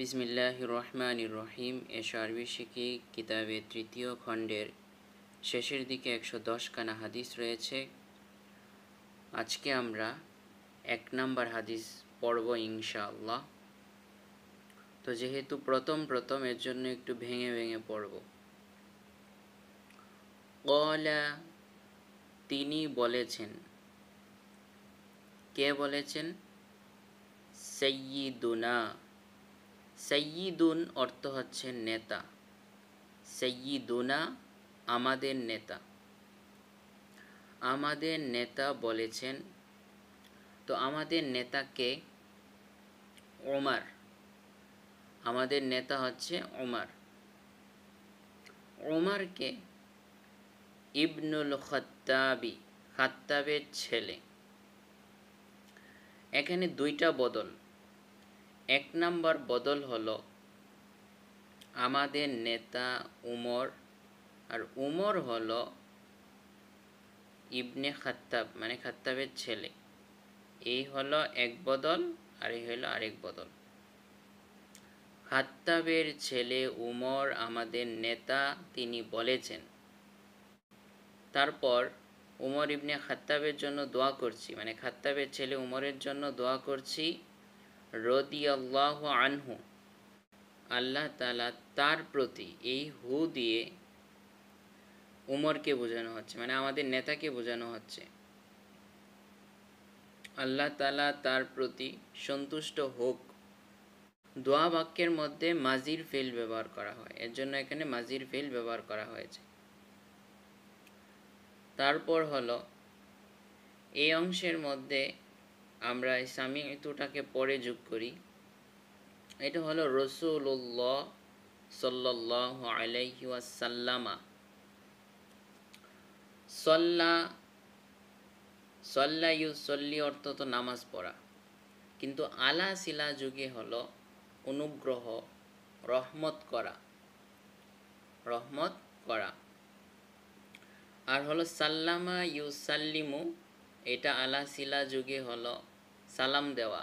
বিসমিল্লাহ রহমান রহিম এ সার্বিশিকি কিতাবে তৃতীয় খণ্ডের শেষের দিকে একশো দশখানা হাদিস রয়েছে আজকে আমরা এক নম্বর হাদিস পড়ব ইনশাআল্লাহ তো যেহেতু প্রথম প্রথম এর জন্য একটু ভেঙে ভেঙে পড়ব কলা তিনি বলেছেন কে বলেছেন সৈয়দুনা সৈয়দুন অর্থ হচ্ছে নেতা সৈয়দুনা আমাদের নেতা আমাদের নেতা বলেছেন তো আমাদের নেতাকে ওমার আমাদের নেতা হচ্ছে ওমার ওমারকে ইবনুল খত্তাবি খাত্তাবের ছেলে এখানে দুইটা বদল এক নম্বর বদল হলো আমাদের নেতা উমর আর উমর হলো ইবনে খাত্তাব মানে খাত্তাবের ছেলে এই হলো এক বদল আর এই হলো আরেক বদল খাত্তাবের ছেলে উমর আমাদের নেতা তিনি বলেছেন তারপর উমর ইবনে খাত্তাবের জন্য দোয়া করছি মানে খাত্তাবের ছেলে উমরের জন্য দোয়া করছি রদিয়াল্লাহ আনহু আল্লাহ তালা তার প্রতি এই হু দিয়ে উমরকে বোঝানো হচ্ছে মানে আমাদের নেতাকে বোঝানো হচ্ছে আল্লাহ তালা তার প্রতি সন্তুষ্ট হোক দোয়া বাক্যের মধ্যে মাজির ফেল ব্যবহার করা হয় এর জন্য এখানে মাজির ফেল ব্যবহার করা হয়েছে তারপর হলো এই অংশের মধ্যে আমরা ইসলামী ঋতুটাকে পরে যোগ করি এটা হলো রসুল্লাহ সাল্লাহ আলাইহি ওয়াসাল্লামা সল্লা সল্লা ইউ সল্লি অর্থ তো নামাজ পড়া কিন্তু আলা শিলা যুগে হলো অনুগ্রহ রহমত করা রহমত করা আর হলো সাল্লামা ইউ সাল্লিমু এটা আলা শিলা যুগে হলো সালাম দেওয়া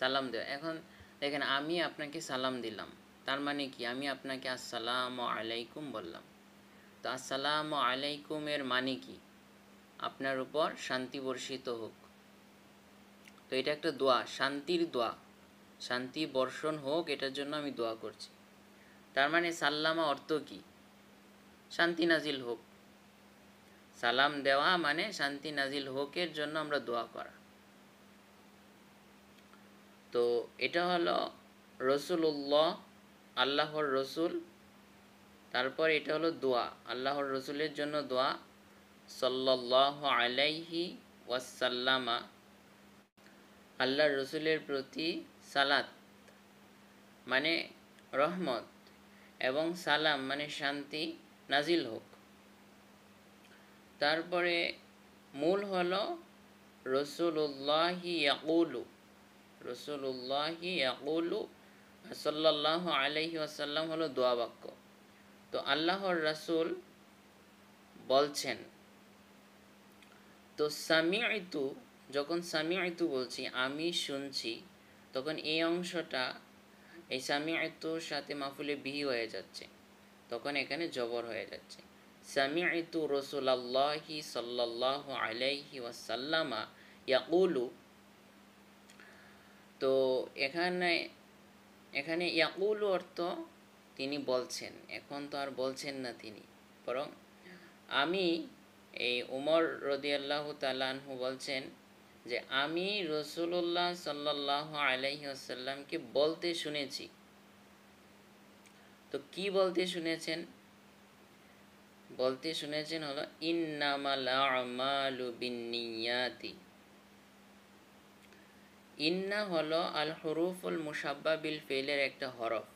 সালাম দেওয়া এখন দেখেন আমি আপনাকে সালাম দিলাম তার মানে কি আমি আপনাকে আসসালাম আলাইকুম বললাম তো আসসালাম আলাইকুমের মানে কি আপনার উপর শান্তি বর্ষিত হোক তো এটা একটা দোয়া শান্তির দোয়া শান্তি বর্ষণ হোক এটার জন্য আমি দোয়া করছি তার মানে সাল্লামা অর্থ কি শান্তি নাজিল হোক সালাম দেওয়া মানে শান্তি নাজিল হোকের জন্য আমরা দোয়া করা তো এটা হলো রসুল্লাহ আল্লাহর রসুল তারপর এটা হলো দোয়া আল্লাহর রসুলের জন্য দোয়া সাল্লাহ আলাইহি ওয়াসাল্লামা আল্লাহর রসুলের প্রতি সালাত মানে রহমত এবং সালাম মানে শান্তি নাজিল হোক তারপরে মূল হলো রসুল্লাহি ইয়াকুলু রসুল্লাহি আকুলু সাল্লাহ আলহি আসাল্লাম হলো দোয়া বাক্য তো আল্লাহর রাসুল বলছেন তো সামি যখন সামি বলছি আমি শুনছি তখন এই অংশটা এই সামি আইতুর সাথে মাফুলে বিহি হয়ে যাচ্ছে তখন এখানে জবর হয়ে যাচ্ছে সামি আইতু রসুল আল্লাহি সাল্লাহ আলাইহি ওয়াসাল্লামা ইয়াকুলু তো এখানে এখানে ইয়াকুল অর্থ তিনি বলছেন এখন তো আর বলছেন না তিনি বরং আমি এই উমর রদিয়াল্লাহ তালানহু বলছেন যে আমি রসুল্লাহ সাল্লাহ আলাইসাল্লামকে বলতে শুনেছি তো কি বলতে শুনেছেন বলতে শুনেছেন হলো ইন্নামাল আমালু বিন্নিয়াতি ইন্না হলো আল হরুফুল মুসাব্বা বিল ফেলের একটা হরফ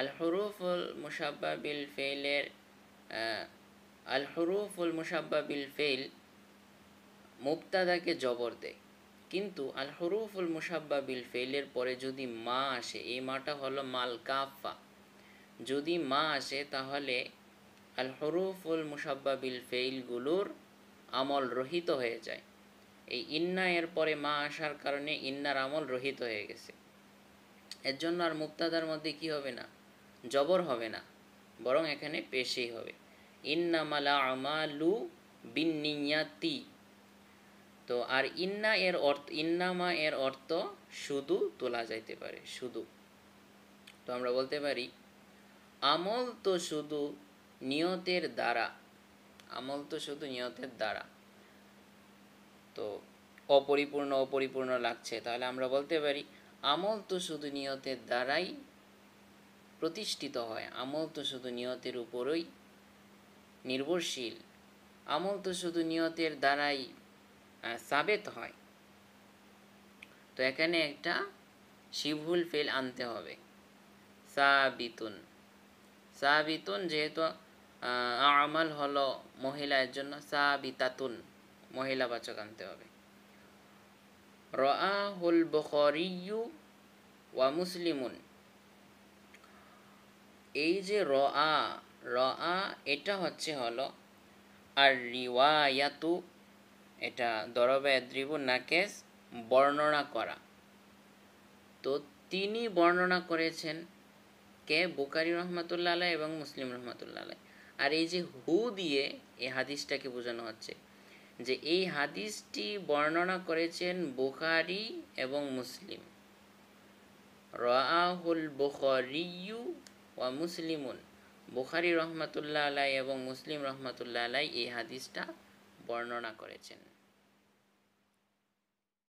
আল হরুফুল মুসাব্বা বিল ফেলের আল হরুফুল মুসাব্বা বিল ফেল মুক্তাদাকে জবর দেয় কিন্তু আল হরুফুল মুসাব্বা বিল ফেলের পরে যদি মা আসে এই মাটা হলো মাল কাফা যদি মা আসে তাহলে আল হরুফুল মুসাব্বা বিল ফেইলগুলোর আমল রহিত হয়ে যায় এই ইন্না এর পরে মা আসার কারণে ইন্নার আমল রহিত হয়ে গেছে এর জন্য আর মুক্তাদার মধ্যে কি হবে না জবর হবে না বরং এখানে পেশেই হবে ইন্না মালা আমালু বিনিয়াতি তো আর ইন্না এর অর্থ ইন্নামা এর অর্থ শুধু তোলা যাইতে পারে শুধু তো আমরা বলতে পারি আমল তো শুধু নিয়তের দ্বারা আমল তো শুধু নিয়তের দ্বারা তো অপরিপূর্ণ অপরিপূর্ণ লাগছে তাহলে আমরা বলতে পারি আমল তো শুধু নিয়তের দ্বারাই প্রতিষ্ঠিত হয় আমল তো শুধু নিয়তের উপরই নির্ভরশীল আমল তো শুধু নিয়তের দ্বারাই সাবেত হয় তো এখানে একটা শিভুল ফেল আনতে হবে সাবিতুন সাবিতুন যেহেতু আমাল হলো মহিলার জন্য সাবিতাতুন মহিলা বাচক আনতে হবে রাহুল বখরিউ ওয়া মুসলিমুন এই যে র আ এটা হচ্ছে হলো আর রিওয়ায়াতু এটা দরবে দ্রিবু নাকেস বর্ণনা করা তো তিনি বর্ণনা করেছেন কে বুকারি রহমাতুল্লাহ এবং মুসলিম রহমাতুল্লাহ আর এই যে হু দিয়ে এই হাদিসটাকে বোঝানো হচ্ছে যে এই হাদিসটি বর্ণনা করেছেন বুখারি এবং মুসলিম রাহুল বুখারিউ ওয়া মুসলিমুন বুখারি রহমতুল্লাহ আলাই এবং মুসলিম রহমতুল্লাহ আলাই এই হাদিসটা বর্ণনা করেছেন